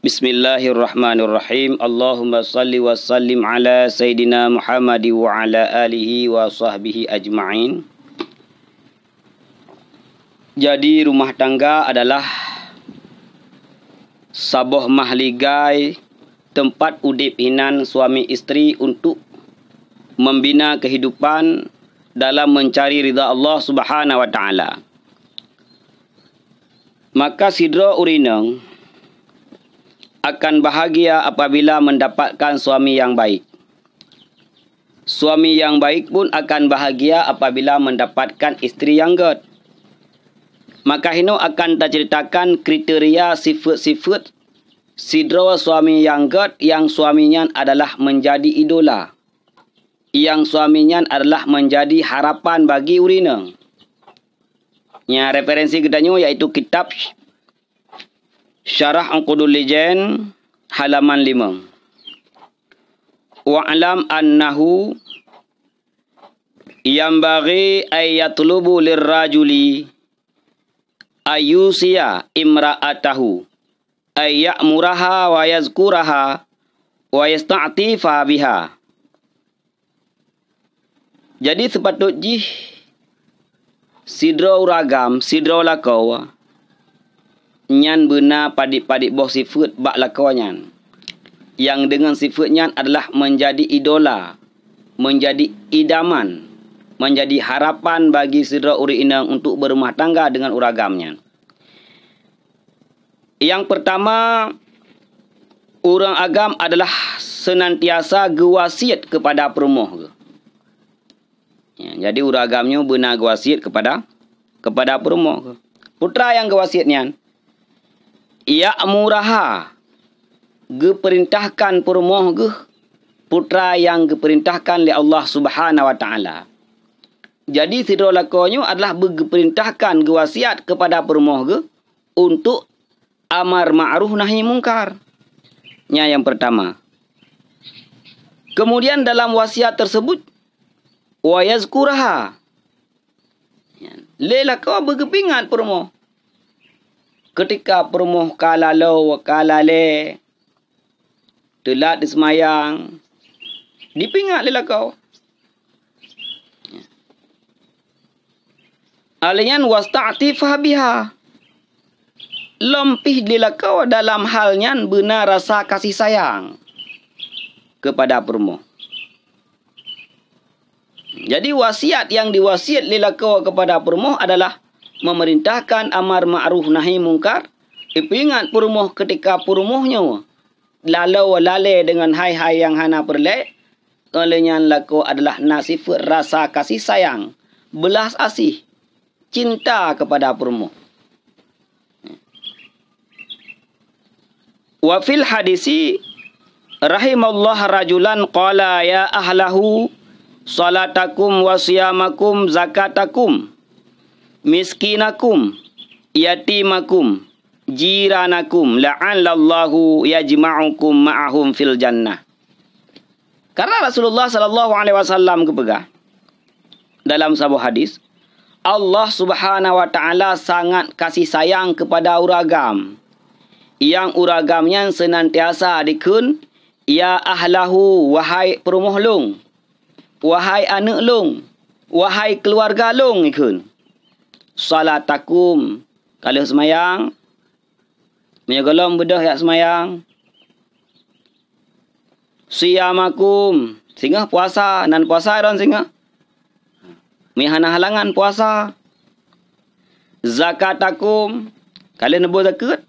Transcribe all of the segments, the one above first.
Bismillahirrahmanirrahim. Allahumma salli wa sallim ala Sayyidina Muhammad wa ala alihi wa sahbihi ajma'in. Jadi rumah tangga adalah saboh mahligai tempat udip inan suami istri untuk membina kehidupan dalam mencari rida Allah subhanahu wa ta'ala. Maka sidra urinang akan bahagia apabila mendapatkan suami yang baik. Suami yang baik pun akan bahagia apabila mendapatkan isteri yang good. Maka Hino akan terceritakan kriteria sifat-sifat sidro suami yang good yang suaminya adalah menjadi idola. Yang suaminya adalah menjadi harapan bagi urina. Yang referensi kedanyo yaitu kitab Syarah Angkudul Lijen, halaman 5. Wa'alam annahu yang bagi ayat lubu lirajuli ayusia imraatahu ayak muraha wa yazkuraha wa yasta'tifa biha. Jadi sepatutnya sidro uragam, sidro lakawa, nyan bena padik-padik boh sifat bak lakau Yang dengan sifat nyan adalah menjadi idola, menjadi idaman, menjadi harapan bagi sidra uri inang untuk berumah tangga dengan uragamnya. Yang pertama, orang agam adalah senantiasa gewasiat kepada perumah. Ya, jadi uragamnya benar gewasiat kepada kepada perumah. Putra yang gewasiat nyan ya muraha geperintahkan permoh ge putra yang geperintahkan oleh Allah Subhanahu wa taala jadi sidro lakonyo adalah begeperintahkan gewasiat kepada permoh ge untuk amar ma'ruf nahi mungkar nya yang pertama kemudian dalam wasiat tersebut wa yazkuraha ya, lelaka begepingat permoh ketika perumuh kalalau kalale telat disemayang dipingat lelah kau alian wasta'tifah biha lempih lelah kau dalam halnya benar rasa kasih sayang kepada perumuh jadi wasiat yang diwasiat lelah kau kepada perumuh adalah memerintahkan amar ma'ruf nahi mungkar. Ipi ingat purumuh ketika purumuhnya. Lalu lale dengan hai-hai yang hana perle. Oleh yang laku adalah nasif rasa kasih sayang. Belas asih. Cinta kepada purumuh. Wa fil hadisi rahimallah rajulan qala ya ahlahu salatakum wa siyamakum zakatakum miskinakum yatimakum jiranakum la'allallahu yajma'ukum ma'ahum fil jannah karena Rasulullah sallallahu alaihi wasallam kepegah dalam sebuah hadis Allah Subhanahu wa taala sangat kasih sayang kepada uragam yang uragamnya senantiasa dikun ya ahlahu wahai perumah lung wahai anak lung wahai keluarga lung ikun salat takum kalau semayang punya golong bedah yang semayang siyamakum singa puasa nan puasa ya dan singa mihana halangan puasa zakat takum kalau nebo zakat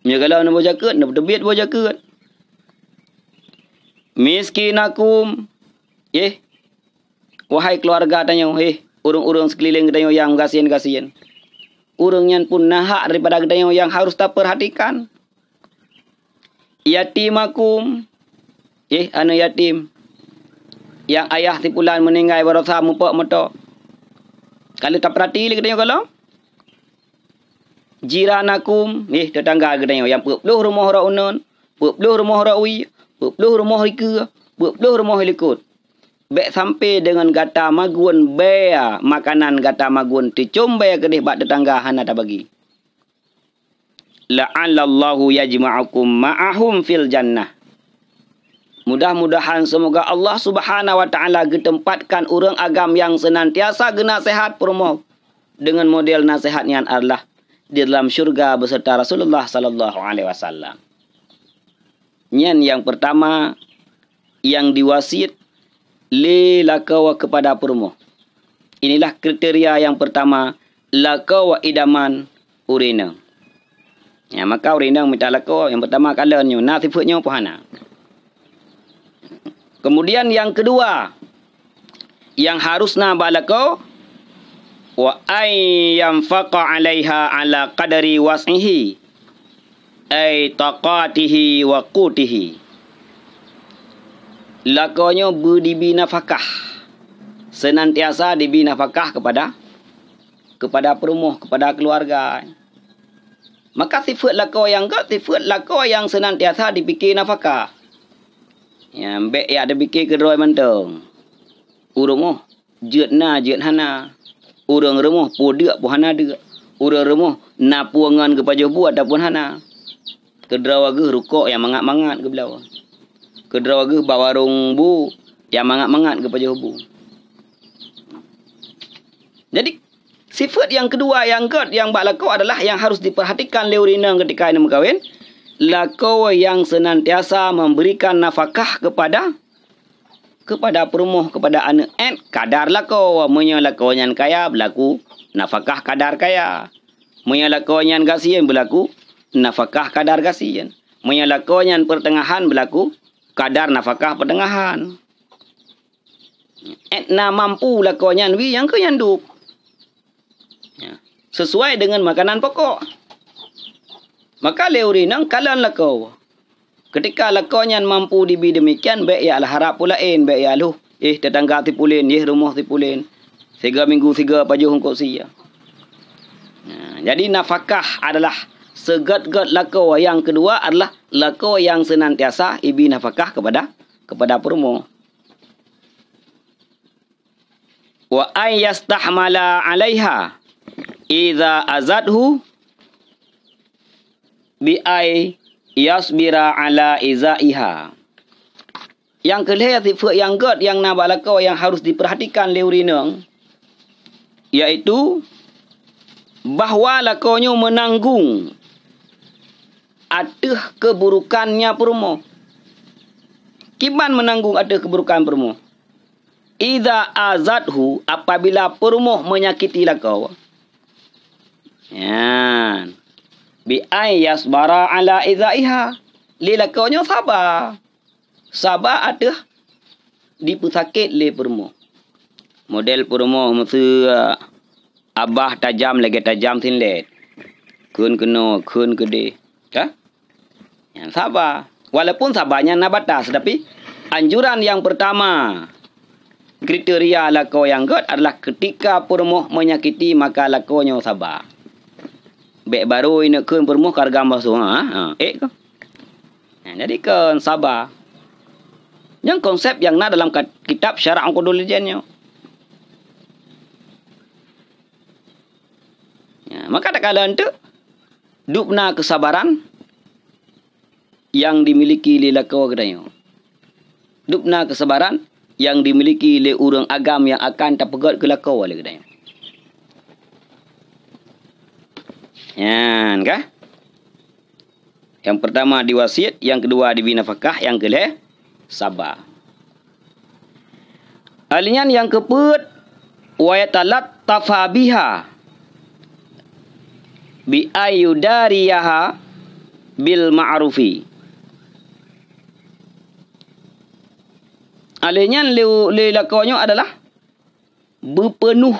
punya golong nebo zakat nebo debit nebo zakat miskinakum eh wahai keluarga tanya eh Urung-urung sekeliling gedayung yang kasihan-kasihan, Urung yang pun nahak daripada gedayung yang harus tak perhatikan. Yatim akum, Eh, anak yatim. Yang ayah tipulan meninggal berasa mumpuk mata. Kalau tak perhati lagi gedayung kalau. Jiran aku. Eh, tetangga gedayung yang perpuluh rumah orang unun. Perpuluh rumah orang ui. Perpuluh rumah rika. Perpuluh rumah helikot. Bek sampai dengan gata magun, bea makanan gata magun, ti cumba ya kedih bak tetangga hana tak bagi. La'allallahu yajma'akum ma'ahum fil jannah. Mudah-mudahan semoga Allah subhanahu wa ta'ala getempatkan orang agam yang senantiasa gena sehat permoh dengan model nasihatnya Allah di dalam syurga beserta Rasulullah sallallahu alaihi wasallam. Nyen yang pertama yang diwasit lilakawa kepada purmo. Inilah kriteria yang pertama, lakawa idaman urina. Ya, maka urina minta lakawa yang pertama kalanya, nasifatnya puhana. Kemudian yang kedua, yang harus na balako wa ay yanfaqa 'alaiha 'ala qadari wasihi ay taqatihi wa qutihi lakonyo berdibi fakah, senantiasa dibina fakah kepada kepada perumah kepada keluarga maka sifat lakau yang ke sifat lakau yang senantiasa dipikir nafkah ya be ya ada pikir kedoi mentong urung oh jeut na jeut hana urang remuh pu deuk pu hana deuk urang remuh na puangan ke pajo bu ataupun hana kedrawa ge rukok yang mangat-mangat ke belawa kedera ke bawa bu yang mangat-mangat ke pajuh bu. Jadi sifat yang kedua yang kot yang bak lakau adalah yang harus diperhatikan leurina ketika ini berkahwin. Lakau yang senantiasa memberikan nafkah kepada kepada perumah kepada anak et kadar lakau amunya lakau yang kaya berlaku nafkah kadar kaya. Munya lakau yang kasihan berlaku nafkah kadar kasihan. Munya lakau yang pertengahan berlaku kadar nafkah pertengahan. Etna eh, mampu lakukan nyanwi yang ke nyandup. Ya. Sesuai dengan makanan pokok. Maka leuri nang kalan lakau. Ketika lakau nyan mampu dibi demikian, baik ya lah harap pula in, baik ya aluh. Eh, tetangga tipulin, eh rumah tipulin. Tiga minggu, tiga pajuh hongkok siya. Nah, jadi nafkah adalah segat-gat lakau yang kedua adalah lakau yang senantiasa ibi nafkah kepada kepada permo. Wa ayyastahmala alaiha idza azadhu bi ay yasbira ala izaiha. Yang kelihatan sifat yang gad yang nabak lakau yang harus diperhatikan leurinang. Iaitu bahawa lakonyo menanggung ada keburukannya permo. Kiman menanggung ada keburukan permo? Ida azadhu apabila permo menyakiti lakau. Ya. Bi yasbara ala izaiha. Lelakaunya sabar. Sabar di dipusakit le permo. Model permo mesti ah, abah tajam lagi tajam sinlet. Kun kuno, kun kedi, Tak? sabar. Walaupun sabarnya nak batas. Tapi anjuran yang pertama kriteria lakau yang good adalah ketika permuh menyakiti maka lakonya sabar. Baik baru ini kun permuh karga masuk. Ha? ha? Eh ko? Ha, jadi kun sabar. Yang konsep yang nak dalam kitab syarak angkudul jenyo. Ya, maka tak kalau untuk dupna kesabaran yang dimiliki oleh lakau gadayo. Dupna kesabaran yang dimiliki oleh orang agam yang akan tapegat ke lakau oleh gadayo. Yan kah? Yang pertama diwasiat, yang kedua dibina fakah, yang kedua sabar. Alinyan yang keput wayatalat tafabiha bi ayudariyaha bil ma'rufi. Alihnya lelakonyo adalah berpenuh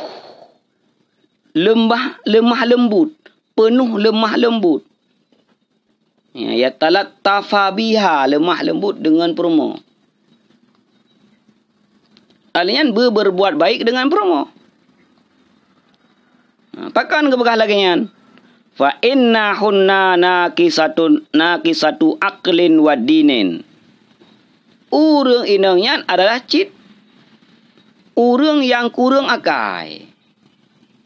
lembah lemah lembut, penuh lemah lembut. Ya, ya talat tafabiha lemah lembut dengan promo. Alihnya berbuat baik dengan promo. Pakan ha, kebukah lagi yan. Fa inna hunna nakisatun nakisatu aklin wadinin urung inengnya adalah cit. Urung yang kurung akai.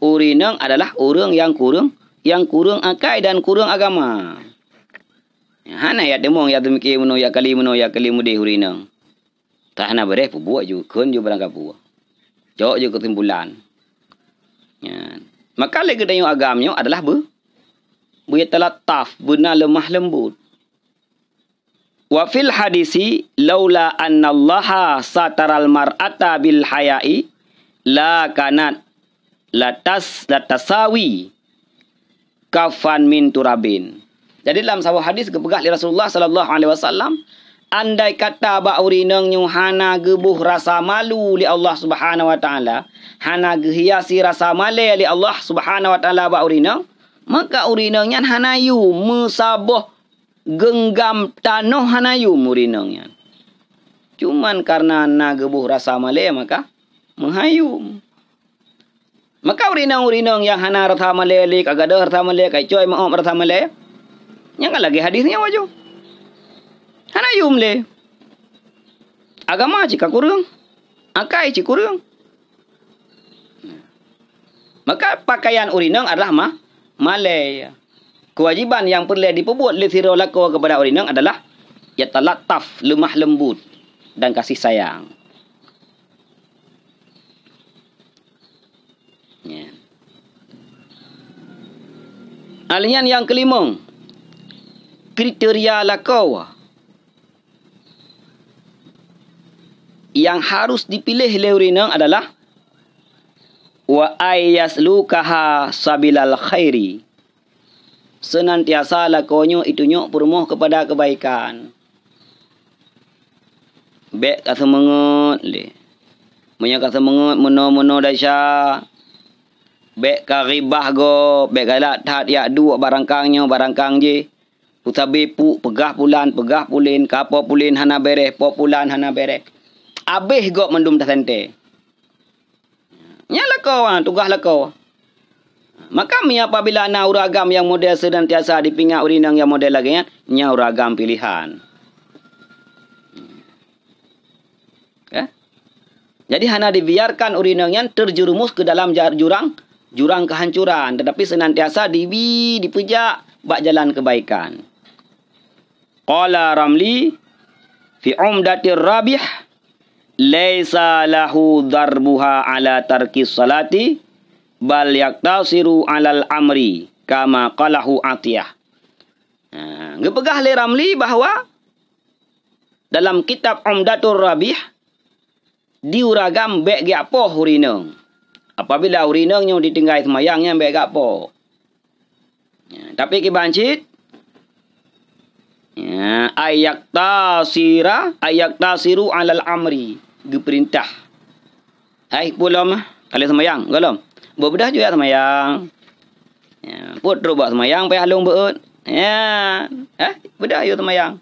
Urinang adalah urung yang kurung. Yang kurung akai dan kurung agama. Ya, hana ya demong ya demiki muno ya kali muno ya kali mudi urinang. Tak hana bereh pun buat juga. Kan juga barangkap buat. Jok juga kesimpulan. Ya. Maka lagi agamnya adalah bu. Bu ya telah taf. na lemah lembut. Wa fil hadisi laula anna Allah sataral mar'ata bil haya'i la kanat latas latasawi kafan min turabin. Jadi dalam sebuah hadis kepegah li Rasulullah sallallahu alaihi wasallam andai kata ba urineng hana gebuh rasa malu li Allah Subhanahu wa taala hana gehiasi rasa malu li Allah Subhanahu wa taala ba urineng maka urinengnya yu musabah genggam tanoh hanayu murinangnya. Cuman karena na gebuh rasa male maka menghayu. Maka urinong urinong yang hana rata male lik agak ada rata male kai coy mau rata male. Yang lagi hadisnya wajo. Hanayu le. Agama cik kurung. Akai cik kurung. Maka pakaian urinong adalah mah male ya kewajiban yang perlu diperbuat oleh firul lako kepada orang ini adalah ia telah taf lemah lembut dan kasih sayang. Yeah. Alian yang kelima kriteria lakau yang harus dipilih oleh orang ini adalah wa ayas lukaha sabillal khairi senantiasa lakonyo itu nyok purmoh kepada kebaikan. Bek ka semengot le. Munya ka semengot mono-mono dasya. Bek ka ribah bek ka lat tat ya dua barangkangnyo barangkang je. Utabi pu pegah pulan pegah pulin kapo pulin hana bereh po pulan hana bereh. Abeh go mendum tasente. Nyala ah, kau, tugas lah Maka mia apabila na uragam yang model sedentiasa pinga urinang yang model lagi kan, nya uragam pilihan. Hmm. Ya. Jadi hana dibiarkan urinangnya terjerumus ke dalam jurang jurang kehancuran tetapi senantiasa di di dipujak bak jalan kebaikan. Qala Ramli fi umdatir rabih laisa lahu darbuha ala tarkis salati bal yaktasiru alal amri kama qalahu atiyah. Ha, nah, gepegah le Ramli bahawa dalam kitab Umdatur Rabih diuragam bek ge apo hurineng. Apabila hurineng nyu ditinggal semayangnya bek ge apo. Ya, tapi ki bancit ya, ayak tasira ayak tasiru alal amri geperintah. Hai pulom kali semayang galom berbedah juga semayang. Ya, put teruk sama yang payah halung berut. Ya, eh, bedah juga semayang.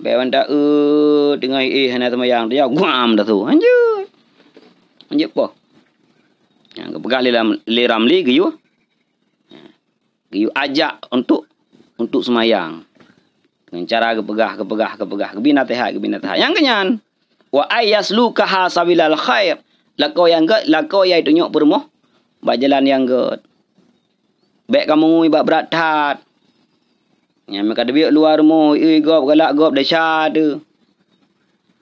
Bayar tak uh, dengan eh, hana eh, eh, yang Dia guam dah tu. Anjur. Anjur apa? Ya, yang kepegah liram li ramli, giyu. Giyu ajak untuk untuk semayang. Dengan cara kepegah, kepegah, kepegah. Kebina tehat, kebina tehat. Yang kenyan. Wa ayyaslu kaha sabilal khair. Lakau yang ke, lakau yang tunjuk permoh buat jalan yang good. Baik kamu mui buat berat tat. Yang mereka ada biar luar mu, ui gop galak gop dah syar tu.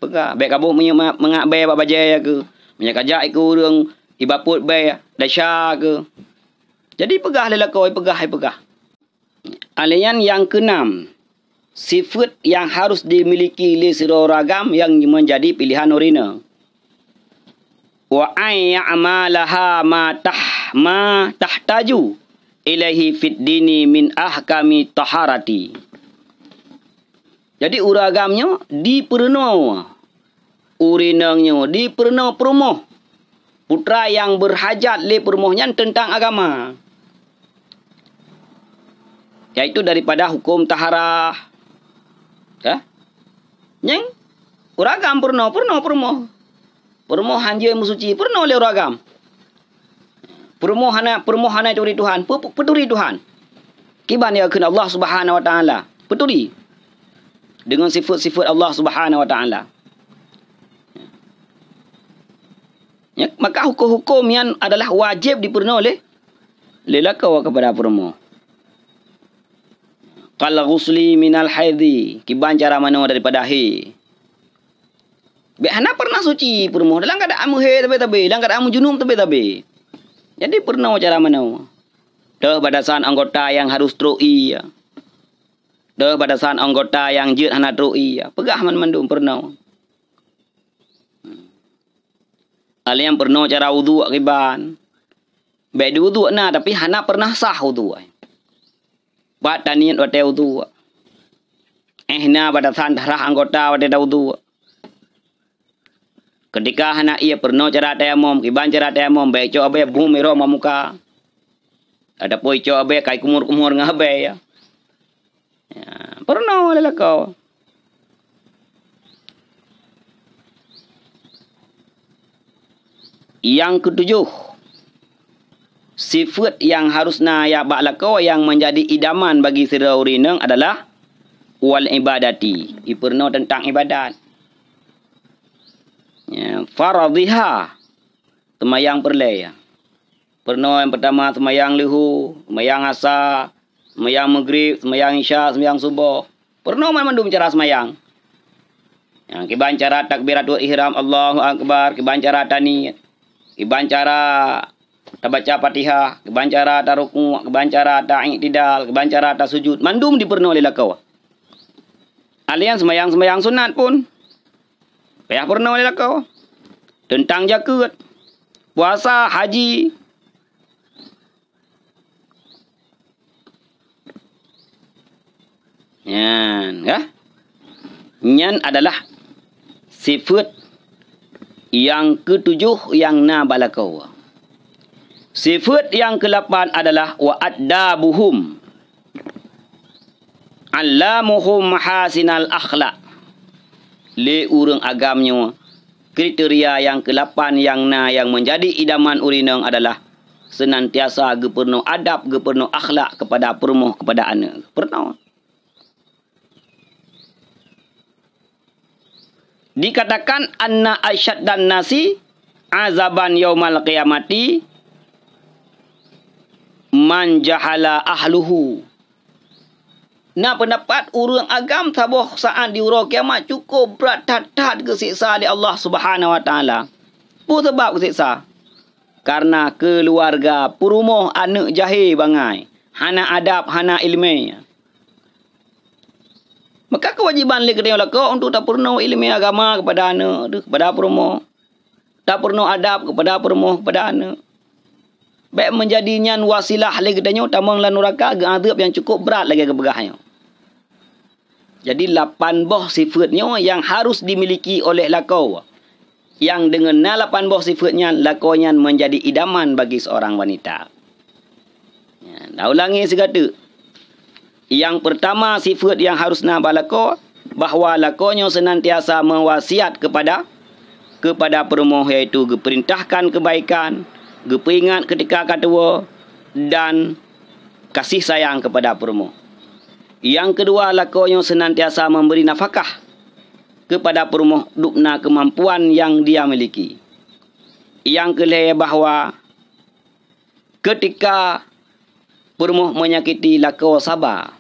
Pega, baik kamu mui mengak bayar buat bajaya ke. Minyak kajak ke orang, ibaput bayar, dah syar ke. Jadi pegah lelah kau, pegah, pegah. Alian yang keenam, sifat yang harus dimiliki oleh seorang ragam yang menjadi pilihan orina wa an ya'malaha ma tah ma tahtaju ilaihi fid dini min ahkami taharati. Jadi uragamnya diperno urinangnya diperno perumoh putra yang berhajat le perumohnya tentang agama. Yaitu daripada hukum taharah. Ya? Yang uragam perno perno perumoh. Permohan dia yang bersuci. Pernah oleh orang agam. Permohanan, itu dari Tuhan. Peturi Tuhan. Kiban dia kena Allah subhanahu wa ta'ala. Peturi. Dengan sifat-sifat Allah subhanahu wa ta'ala. Ya, maka hukum-hukum yang adalah wajib dipernah oleh lelaki kepada perempuan. Kalau gusli minal haidi. Kiban cara mana daripada hei. Bik hana pernah suci purmo. Dalam keadaan amu he tapi tapi. Dalam keadaan amu junum tapi tapi. Jadi pernah macam mana? Dah badasan anggota yang harus trui ya. pada badasan anggota yang jut hana trui ya. Pegah man mandum pernah. Hal hmm. yang pernah cara wudhu akiban. Baik di wudhu nah, tapi hana pernah sah wudhu. Buat dan niat wadah wudhu. Eh na badasan darah anggota wadah wudhu. Wadah Ketika anak ia pernah cara tayamum, kiban cara tayamum, baik cok abe bumi roh mamuka. Ada poi cok abe kai kumur-kumur ngabe ya. ya. Pernah oleh lekau. Yang ketujuh. Sifat yang harus ya bak lekau lah yang menjadi idaman bagi sirau rineng adalah wal ibadati. Ia pernah tentang ibadat. Ya, faradhiha ya. semayang ya. perno yang pertama semayang lihu semayang asa semayang magrib, semayang isya semayang subuh perno main mandu cara semayang yang kiban cara takbiratul ihram Allahu akbar kiban cara tani kiban cara tabaca fatihah kiban cara taruku kiban cara ta'tidal kiban cara tasujud mandum diperno oleh lakau Alian semayang-semayang sunat pun Payah pernah oleh lakau. Tentang jakut. Puasa, haji. Nyan. Ya? Nyan adalah sifat yang ketujuh yang na balakau. Sifat yang kelapan adalah wa'adda buhum. Allamuhum mahasinal akhlak le urang agamnya. Kriteria yang ke-8 yang na yang menjadi idaman urinang adalah senantiasa gepernu adab gepernu akhlak kepada permuh kepada anak. Pernah. Dikatakan anna asyad dan nasi azaban yaumal qiyamati manjahala ahluhu Nah pendapat urung agam sabah saat diurau kiamat cukup berat tatat kesiksa di Allah Subhanahu Wa Taala. Apa sebab kesiksa? Karena keluarga perumah anak jahil bangai. Hana adab, hana ilmi. Maka kewajiban li kena lako untuk tak perlu ilmi agama kepada anak, kepada perumah. Tak perlu adab kepada perumah, kepada anak. Baik menjadi nyan wasilah lagi katanya. Tambang lah nuraka. Gengadab yang cukup berat lagi kebegahnya. Jadi lapan boh sifatnya yang harus dimiliki oleh lakau. Yang dengan na lapan boh sifatnya lakau nyan menjadi idaman bagi seorang wanita. Ya, dah ulangi segata. Yang pertama sifat yang harus nak balakau. Bahawa lakonyo senantiasa mewasiat kepada kepada permoh yaitu perintahkan Kebaikan. Gepingat ketika katua dan kasih sayang kepada permu. Yang kedua lakonyo senantiasa memberi nafkah kepada permu dukna kemampuan yang dia miliki. Yang kelihatan bahawa ketika permu menyakiti lako sabar.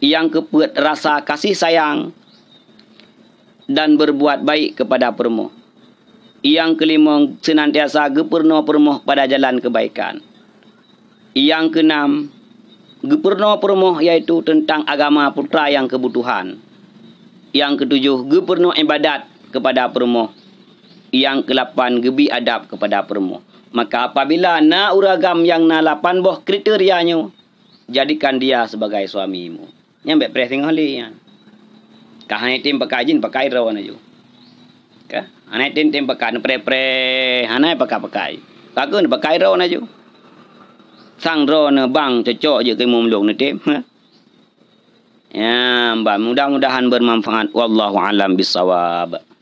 Yang keput rasa kasih sayang dan berbuat baik kepada permuh. Yang kelima, senantiasa geperno permoh pada jalan kebaikan. Yang keenam, geperno permoh yaitu tentang agama putra yang kebutuhan. Yang ketujuh, geperno ibadat kepada permoh. Yang kelapan, gebi adab kepada permoh. Maka apabila na uragam yang na lapan boh kriterianya, jadikan dia sebagai suamimu. Yang baik perhatian ya. kali Kahan itu tim pakai jin pakai rawan aja ka anai tin tin pakai ne pre pre hanai pakai pakai kagun pakai ro na ju sang ro ne bang cocok je ke mum lok ne tim ha? ya mudah-mudahan bermanfaat wallahu alam bisawab